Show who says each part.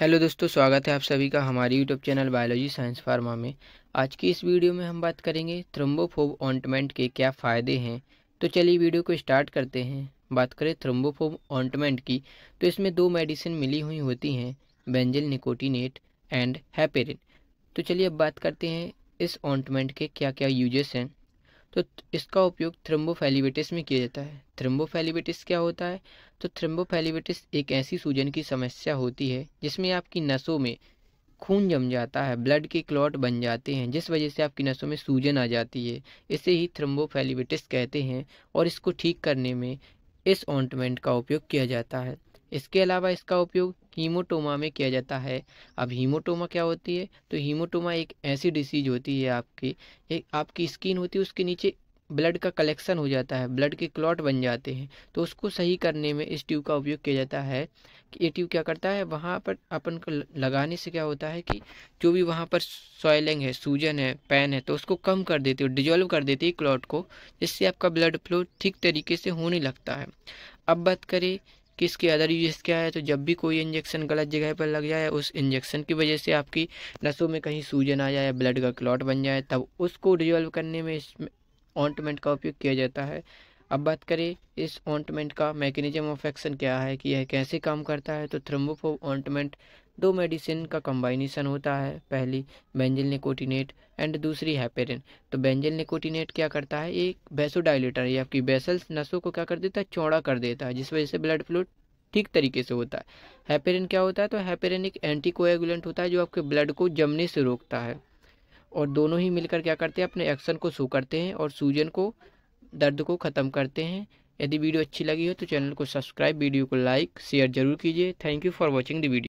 Speaker 1: hello दोस्तों स्वागत है आप सभी का हमारे YouTube channel biology science pharma में आज की इस वीडियो में हम बात करेंगे थ्रोम्बोफोब ऑन्टमेंट के क्या फ़ायदे हैं तो चलिए वीडियो को स्टार्ट करते हैं बात करें थ्रोम्बोफोब ऑन्टमेंट की तो इसमें दो मेडिसिन मिली हुई होती हैं बेंजिल निकोटिनेट एंड हैपेरिन तो चलिए अब बात करते हैं इस ऑन्टमेंट के क्या क्या यूजेस हैं तो इसका उपयोग थ्रम्बोफेलिविटिस में किया जाता है थ्रम्बोफेलिविटिस क्या होता है तो थ्रम्बोफेलिबिटिस एक ऐसी सूजन की समस्या होती है जिसमें आपकी नसों में खून जम जाता है ब्लड के क्लॉट बन जाते हैं जिस वजह से आपकी नसों में सूजन आ जाती है इसे ही थ्रम्बोफेलिबिटिस कहते हैं और इसको ठीक करने में इस ऑन्टमेंट का उपयोग किया जाता है इसके अलावा इसका उपयोग हीमोटोमा में किया जाता है अब हीमोटोमा क्या होती है तो हीमोटोमा एक ऐसी डिसीज होती है आपकी एक आपकी स्किन होती है उसके नीचे ब्लड का कलेक्शन हो जाता है ब्लड के क्लॉट बन जाते हैं तो उसको सही करने में इस ट्यूब का उपयोग किया जाता है कि ये ट्यूब क्या करता है वहाँ पर अपन को लगाने से क्या होता है कि जो भी वहाँ पर सॉयलिंग है सूजन है पैन है तो उसको कम कर देती है डिजोल्व कर देती है क्लॉट को जिससे आपका ब्लड फ्लो ठीक तरीके से होने लगता है अब बात करें किसके अदर यूज क्या है तो जब भी कोई इंजेक्शन गलत जगह पर लग जाए उस इंजेक्शन की वजह से आपकी नसों में कहीं सूजन आ जाए ब्लड का क्लॉट बन जाए तब उसको रिजॉल्व करने में इस ऑइंटमेंट का उपयोग किया जाता है अब बात करें इस ऑन्टमेंट का मैकेनिज्म ऑफ एक्शन क्या है कि यह कैसे काम करता है तो थ्रम्बोफोब ऑन्टमेंट दो मेडिसिन का कम्बाइनेसन होता है पहली बेंजिल निकोटिनेट एंड दूसरी हैपेरिन तो बेंजिल निकोटिनेट क्या करता है एक डायलेटर या आपकी बेसल्स नसों को क्या कर देता है चौड़ा कर देता है जिस वजह से ब्लड फ्लो ठीक तरीके से होता है हैपेरिन क्या होता है तो हैपेरिन एक एंटीकोएगुलेंट होता है जो आपके ब्लड को जमने से रोकता है और दोनों ही मिलकर क्या करते हैं अपने एक्शन को शो करते हैं और सूजन को दर्द को ख़त्म करते हैं यदि वीडियो अच्छी लगी हो तो चैनल को सब्सक्राइब वीडियो को लाइक शेयर जरूर कीजिए thank you for watching the video